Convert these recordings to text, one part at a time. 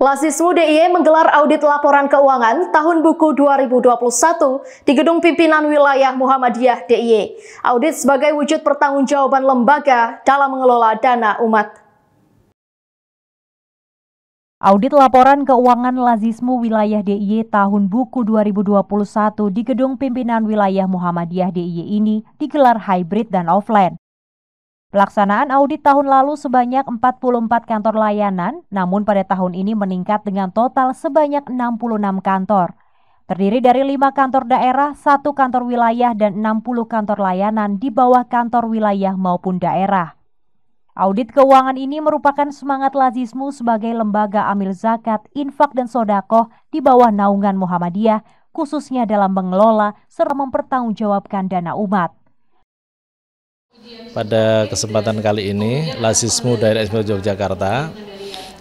Lasiswu DIY menggelar audit laporan keuangan tahun buku 2021 di Gedung Pimpinan Wilayah Muhammadiyah DIY. Audit sebagai wujud pertanggungjawaban lembaga dalam mengelola dana umat. Audit laporan keuangan Lazismu Wilayah DIY tahun buku 2021 di Gedung Pimpinan Wilayah Muhammadiyah DIY ini digelar hybrid dan offline. Pelaksanaan audit tahun lalu sebanyak 44 kantor layanan, namun pada tahun ini meningkat dengan total sebanyak 66 kantor. Terdiri dari 5 kantor daerah, 1 kantor wilayah, dan 60 kantor layanan di bawah kantor wilayah maupun daerah. Audit keuangan ini merupakan semangat lazismu sebagai lembaga amil zakat, infak, dan sodakoh di bawah naungan Muhammadiyah, khususnya dalam mengelola serta mempertanggungjawabkan dana umat. Pada kesempatan kali ini, Lasismu Daerah Istimewa Yogyakarta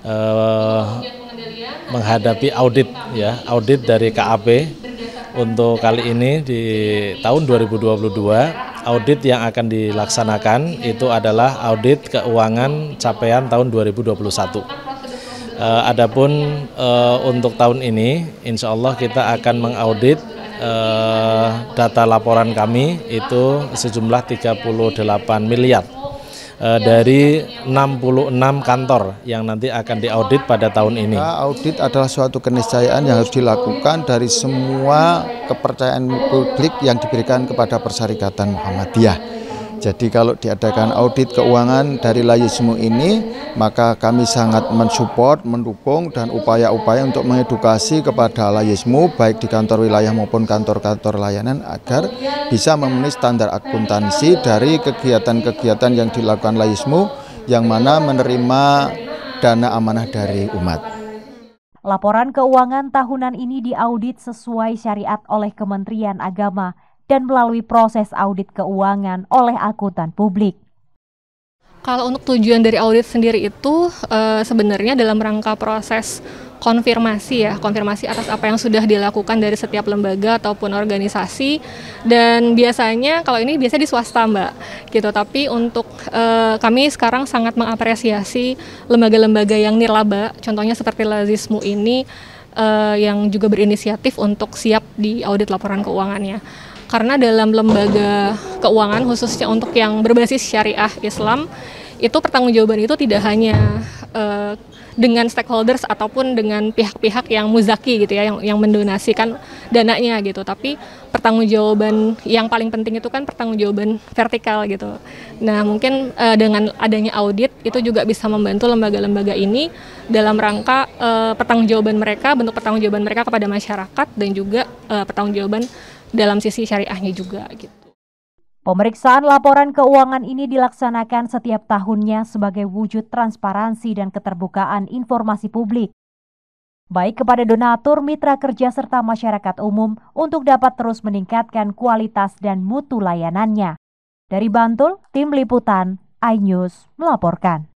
eh, menghadapi audit ya, audit dari KAP untuk kali ini di tahun 2022 audit yang akan dilaksanakan itu adalah audit keuangan capaian tahun 2021. Eh, adapun eh, untuk tahun ini, insya Allah kita akan mengaudit Eh, data laporan kami itu sejumlah 38 miliar eh, dari 66 kantor yang nanti akan diaudit pada tahun ini. Nah, audit adalah suatu keniscayaan yang harus dilakukan dari semua kepercayaan publik yang diberikan kepada Persyarikatan Muhammadiyah jadi kalau diadakan oh, audit iya, keuangan iya, dari iya. Layusmu ini, maka kami sangat mensupport, mendukung, dan upaya-upaya untuk mengedukasi kepada Layusmu, baik di kantor wilayah maupun kantor-kantor layanan, agar bisa memenuhi standar akuntansi dari kegiatan-kegiatan yang dilakukan Layusmu, yang mana menerima dana amanah dari umat. Laporan keuangan tahunan ini diaudit sesuai syariat oleh Kementerian Agama dan melalui proses audit keuangan oleh akuntan publik. Kalau untuk tujuan dari audit sendiri itu e, sebenarnya dalam rangka proses konfirmasi ya, konfirmasi atas apa yang sudah dilakukan dari setiap lembaga ataupun organisasi dan biasanya kalau ini biasa di swasta Mbak gitu. Tapi untuk e, kami sekarang sangat mengapresiasi lembaga-lembaga yang nirlaba, contohnya seperti Lazismu ini e, yang juga berinisiatif untuk siap di audit laporan keuangannya karena dalam lembaga keuangan khususnya untuk yang berbasis syariah Islam itu pertanggungjawaban itu tidak hanya uh, dengan stakeholders ataupun dengan pihak-pihak yang muzaki gitu ya yang yang mendonasikan dananya gitu tapi pertanggungjawaban yang paling penting itu kan pertanggungjawaban vertikal gitu nah mungkin uh, dengan adanya audit itu juga bisa membantu lembaga-lembaga ini dalam rangka uh, pertanggungjawaban mereka bentuk pertanggungjawaban mereka kepada masyarakat dan juga uh, pertanggungjawaban dalam sisi syariahnya juga gitu Pemeriksaan laporan keuangan ini dilaksanakan setiap tahunnya sebagai wujud transparansi dan keterbukaan informasi publik, baik kepada donatur, mitra kerja, serta masyarakat umum, untuk dapat terus meningkatkan kualitas dan mutu layanannya. Dari Bantul, tim liputan iNews melaporkan.